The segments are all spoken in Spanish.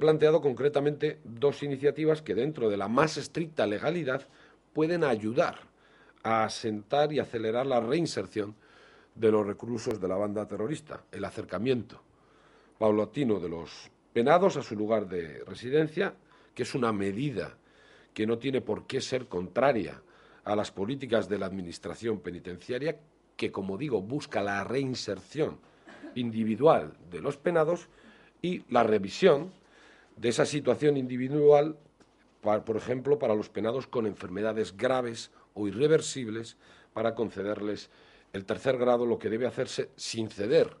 planteado concretamente dos iniciativas que dentro de la más estricta legalidad pueden ayudar a asentar y acelerar la reinserción de los reclusos de la banda terrorista, el acercamiento paulatino de los penados a su lugar de residencia, que es una medida que no tiene por qué ser contraria a las políticas de la Administración Penitenciaria, que, como digo, busca la reinserción individual de los penados y la revisión de esa situación individual, por ejemplo, para los penados con enfermedades graves o irreversibles, para concederles el tercer grado, lo que debe hacerse sin ceder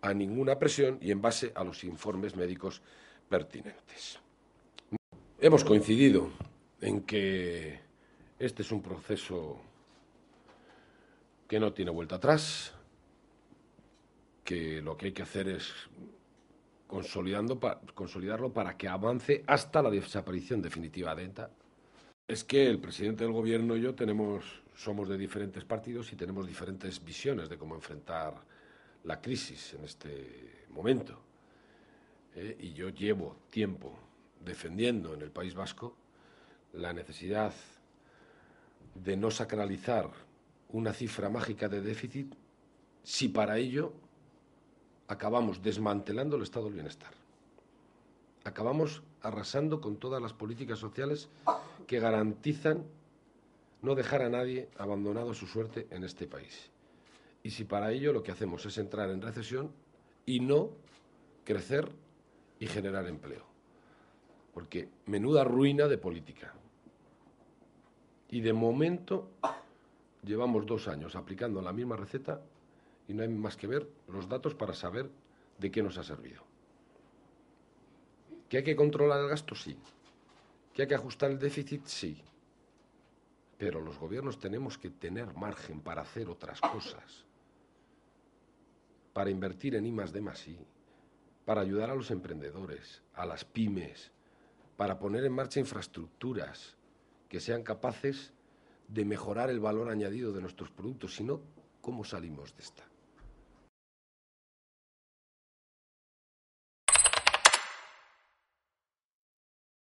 a ninguna presión y en base a los informes médicos pertinentes. Hemos coincidido en que este es un proceso que no tiene vuelta atrás, que lo que hay que hacer es consolidando consolidarlo para que avance hasta la desaparición definitiva de ETA. Es que el presidente del gobierno y yo tenemos, somos de diferentes partidos y tenemos diferentes visiones de cómo enfrentar la crisis en este momento. ¿eh? y yo llevo tiempo defendiendo en el País Vasco la necesidad de no sacralizar una cifra mágica de déficit si para ello acabamos desmantelando el estado del bienestar. Acabamos arrasando con todas las políticas sociales que garantizan no dejar a nadie abandonado a su suerte en este país. Y si para ello lo que hacemos es entrar en recesión y no crecer y generar empleo. Porque menuda ruina de política. Y de momento llevamos dos años aplicando la misma receta y no hay más que ver los datos para saber de qué nos ha servido. ¿Que hay que controlar el gasto? Sí. ¿Que hay que ajustar el déficit? Sí. Pero los gobiernos tenemos que tener margen para hacer otras cosas, para invertir en I más D más I, para ayudar a los emprendedores, a las pymes, para poner en marcha infraestructuras que sean capaces de mejorar el valor añadido de nuestros productos. Si no, ¿cómo salimos de esta?